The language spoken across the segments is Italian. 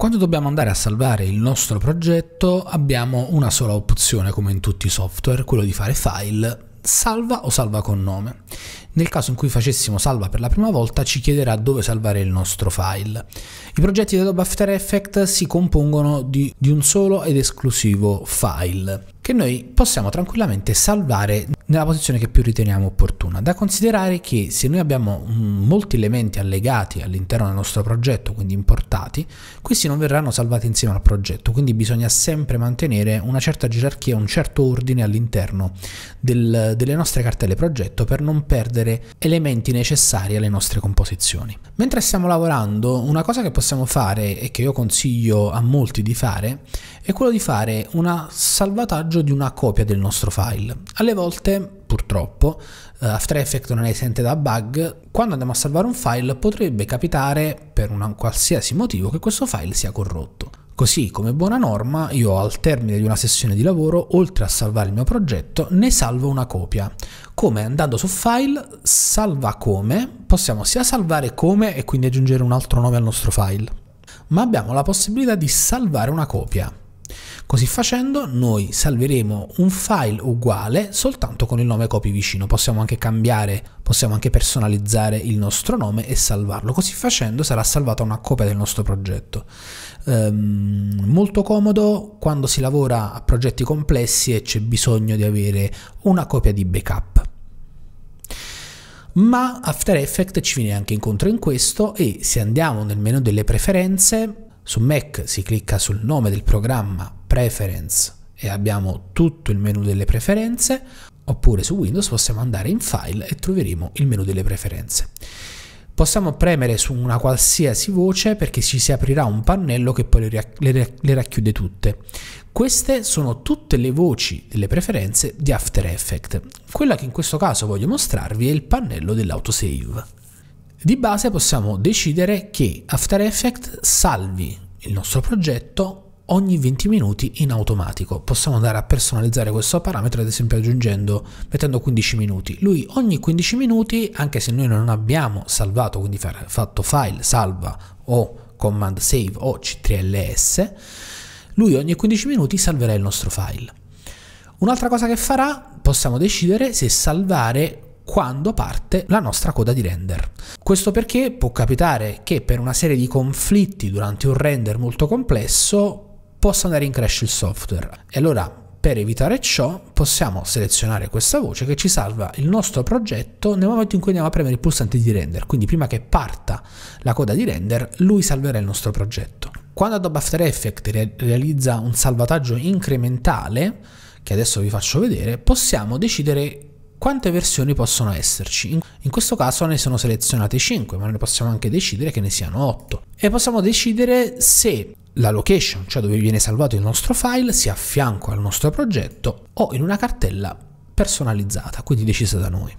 Quando dobbiamo andare a salvare il nostro progetto abbiamo una sola opzione come in tutti i software, quello di fare file, salva o salva con nome. Nel caso in cui facessimo salva per la prima volta ci chiederà dove salvare il nostro file. I progetti di Adobe After Effects si compongono di, di un solo ed esclusivo file che noi possiamo tranquillamente salvare nella posizione che più riteniamo opportuna. Da considerare che se noi abbiamo mm, molti elementi allegati all'interno del nostro progetto, quindi importati, questi non verranno salvati insieme al progetto, quindi bisogna sempre mantenere una certa gerarchia, un certo ordine all'interno del, delle nostre cartelle progetto per non perdere elementi necessari alle nostre composizioni. Mentre stiamo lavorando, una cosa che possiamo fare e che io consiglio a molti di fare è quello di fare un salvataggio di una copia del nostro file. Alle volte purtroppo, eh, After Effects non è esente da bug, quando andiamo a salvare un file potrebbe capitare, per un qualsiasi motivo, che questo file sia corrotto. Così, come buona norma, io al termine di una sessione di lavoro, oltre a salvare il mio progetto, ne salvo una copia. Come andando su File, Salva come, possiamo sia salvare come e quindi aggiungere un altro nome al nostro file, ma abbiamo la possibilità di salvare una copia. Così facendo noi salveremo un file uguale soltanto con il nome copy vicino. Possiamo anche cambiare, possiamo anche personalizzare il nostro nome e salvarlo. Così facendo sarà salvata una copia del nostro progetto. Ehm, molto comodo quando si lavora a progetti complessi e c'è bisogno di avere una copia di backup ma After Effects ci viene anche incontro in questo e se andiamo nel menu delle preferenze su Mac si clicca sul nome del programma Preference e abbiamo tutto il menu delle preferenze, oppure su Windows possiamo andare in File e troveremo il menu delle preferenze. Possiamo premere su una qualsiasi voce perché ci si aprirà un pannello che poi le, racchiude tutte. Queste sono tutte le voci delle preferenze di After Effects. Quella che in questo caso voglio mostrarvi è il pannello dell'autosave. Di base possiamo decidere che After Effects salvi il nostro progetto ogni 20 minuti in automatico. Possiamo andare a personalizzare questo parametro ad esempio aggiungendo, mettendo 15 minuti. Lui ogni 15 minuti, anche se noi non abbiamo salvato, quindi fatto file, salva o command save o ctrls, lui ogni 15 minuti salverà il nostro file. Un'altra cosa che farà, possiamo decidere se salvare quando parte la nostra coda di render. Questo perché può capitare che per una serie di conflitti durante un render molto complesso possa andare in crash il software. E allora per evitare ciò possiamo selezionare questa voce che ci salva il nostro progetto nel momento in cui andiamo a premere il pulsante di render, quindi prima che parta la coda di render lui salverà il nostro progetto. Quando Adobe After Effects re realizza un salvataggio incrementale, che adesso vi faccio vedere, possiamo decidere quante versioni possono esserci. In questo caso ne sono selezionate 5, ma ne possiamo anche decidere che ne siano 8. E possiamo decidere se la location, cioè dove viene salvato il nostro file, sia a fianco al nostro progetto o in una cartella personalizzata, quindi decisa da noi.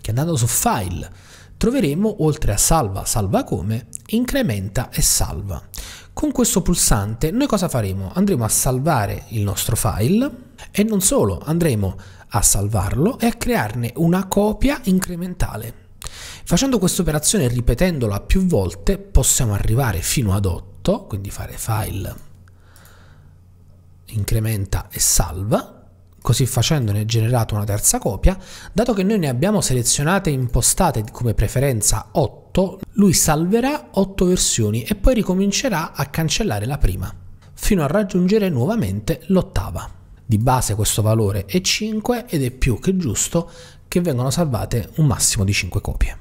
Che andando su File troveremo oltre a Salva, Salva come, Incrementa e Salva. Con questo pulsante noi cosa faremo? Andremo a salvare il nostro file e non solo, andremo a salvarlo e a crearne una copia incrementale. Facendo questa operazione e ripetendola più volte possiamo arrivare fino ad 8 tutto, quindi fare file, incrementa e salva, così facendo ne è generata una terza copia, dato che noi ne abbiamo selezionate e impostate come preferenza 8, lui salverà 8 versioni e poi ricomincerà a cancellare la prima, fino a raggiungere nuovamente l'ottava. Di base questo valore è 5 ed è più che giusto che vengano salvate un massimo di 5 copie.